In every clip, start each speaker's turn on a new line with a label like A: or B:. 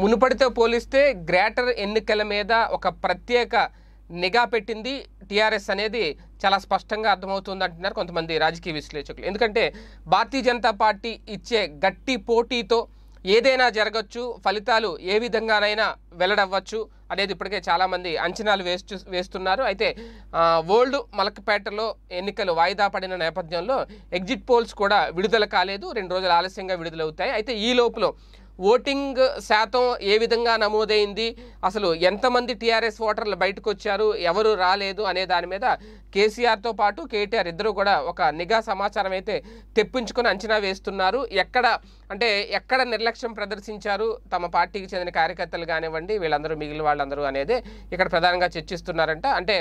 A: మునుపటితో పోలిస్తే గ్రేటర్ ఎన్నికల మీద ఒక ప్రత్యేక నిఘా పెట్టింది టీఆర్ఎస్ అనేది చాలా స్పష్టంగా అర్థమవుతుంది అంటున్నారు కొంతమంది రాజకీయ విశ్లేషకులు ఎందుకంటే భారతీయ జనతా పార్టీ ఇచ్చే గట్టి పోటీతో ఏదైనా జరగచ్చు ఫలితాలు ఏ విధంగానైనా వెల్లడవ్వచ్చు అనేది ఇప్పటికే చాలామంది అంచనాలు వేస్తు వేస్తున్నారు అయితే ఓల్డ్ మలక్పేటలో ఎన్నికలు వాయిదా పడిన నేపథ్యంలో ఎగ్జిట్ పోల్స్ కూడా విడుదల కాలేదు రెండు రోజులు ఆలస్యంగా విడుదలవుతాయి అయితే ఈ లోపల ఓటింగ్ శాతం ఏ విధంగా నమోదైంది అసలు ఎంతమంది టీఆర్ఎస్ ఓటర్లు బయటకు వచ్చారు ఎవరు రాలేదు అనే దాని మీద కేసీఆర్తో పాటు కేటీఆర్ ఇద్దరు కూడా ఒక నిఘా సమాచారం అయితే తెప్పించుకొని అంచనా వేస్తున్నారు ఎక్కడ అంటే ఎక్కడ నిర్లక్ష్యం ప్రదర్శించారు తమ పార్టీకి చెందిన కార్యకర్తలు కానివ్వండి వీళ్ళందరూ మిగిలిన వాళ్ళందరూ అనేది ఇక్కడ ప్రధానంగా చర్చిస్తున్నారంట అంటే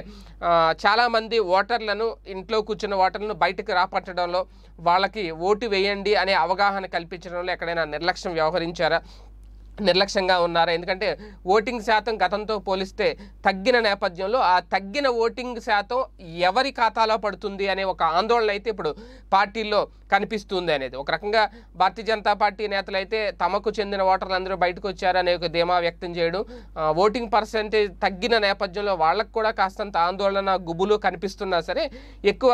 A: చాలామంది ఓటర్లను ఇంట్లో కూర్చున్న ఓటర్లను బయటకు రాపట్టడంలో వాళ్ళకి ఓటు వేయండి అనే అవగాహన కల్పించడంలో ఎక్కడైనా నిర్లక్ష్యం వ్యవహరించారా నిర్లక్ష్యంగా ఉన్నారు ఎందుకంటే ఓటింగ్ శాతం గతంతో పోలిస్తే తగ్గిన నేపథ్యంలో ఆ తగ్గిన ఓటింగ్ శాతం ఎవరి ఖాతాలో పడుతుంది అనే ఒక ఆందోళన అయితే ఇప్పుడు పార్టీల్లో కనిపిస్తుంది అనేది ఒక రకంగా భారతీయ జనతా పార్టీ నేతలు అయితే తమకు చెందిన ఓటర్లు అందరూ బయటకు వచ్చారనే ఒక ధీమా వ్యక్తం చేయడం ఓటింగ్ పర్సెంటేజ్ తగ్గిన నేపథ్యంలో వాళ్ళకు కూడా కాస్తంత ఆందోళన గుబులు కనిపిస్తున్నా సరే ఎక్కువ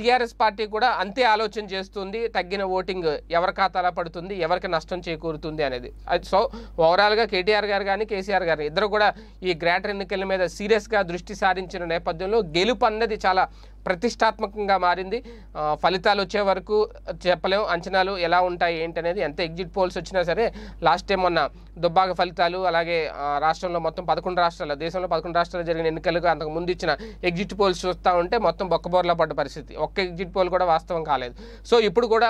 A: టీఆర్ఎస్ పార్టీ కూడా అంతే ఆలోచన చేస్తుంది తగ్గిన ఓటింగ్ ఎవరి ఖాతాలో పడుతుంది ఎవరికి నష్టం చేకూరుతుంది అనేది సో ఓవరాల్గా కేటీఆర్ గారు కానీ కేసీఆర్ గారు ఇద్దరు కూడా ఈ గ్రేటర్ ఎన్నికల మీద సీరియస్గా దృష్టి సారించిన నేపథ్యంలో గెలుపు అన్నది చాలా ప్రతిష్టాత్మకంగా మారింది ఫలితాలు వచ్చే వరకు చెప్పలేం అంచనాలు ఎలా ఉంటాయి ఏంటనేది ఎంత ఎగ్జిట్ పోల్స్ వచ్చినా సరే లాస్ట్ టైం మొన్న దుబ్బాక ఫలితాలు అలాగే రాష్ట్రంలో మొత్తం పదకొండు రాష్ట్రాల దేశంలో పదకొండు రాష్ట్రాలు జరిగిన ఎన్నికలకు అంతకు ముందు ఇచ్చిన ఎగ్జిట్ పోల్స్ చూస్తూ ఉంటే మొత్తం బొక్కబోర్లో పడ్డ పరిస్థితి ఒక్క ఎగ్జిట్ పోల్ కూడా వాస్తవం కాలేదు సో ఇప్పుడు కూడా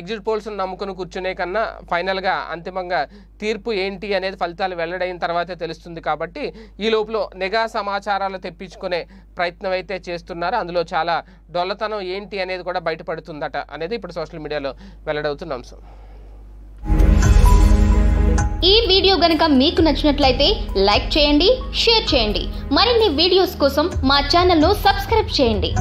A: ఎగ్జిట్ పోల్స్ నమ్ముకుని కూర్చునే కన్నా ఫైనల్గా అంతిమంగా తీర్పు ఏంటి అనేది ఫలితాలు వెల్లడైన తర్వాతే తెలుస్తుంది కాబట్టి ఈ లోపల నిఘా సమాచారాలు తెప్పించుకునే ప్రయత్నం అయితే చేస్తున్నారు అందులో చాలా డొల్లతనం ఏంటి అనేది కూడా బయటపడుతుందట అనేది ఇప్పుడు సోషల్ మీడియాలో వెల్లడవుతున్న అంశం ఈ వీడియో గనుక మీకు నచ్చినట్లయితే లైక్ చేయండి షేర్ చేయండి మరిన్ని వీడియోస్ కోసం మా ఛానల్ను సబ్స్క్రైబ్ చేయండి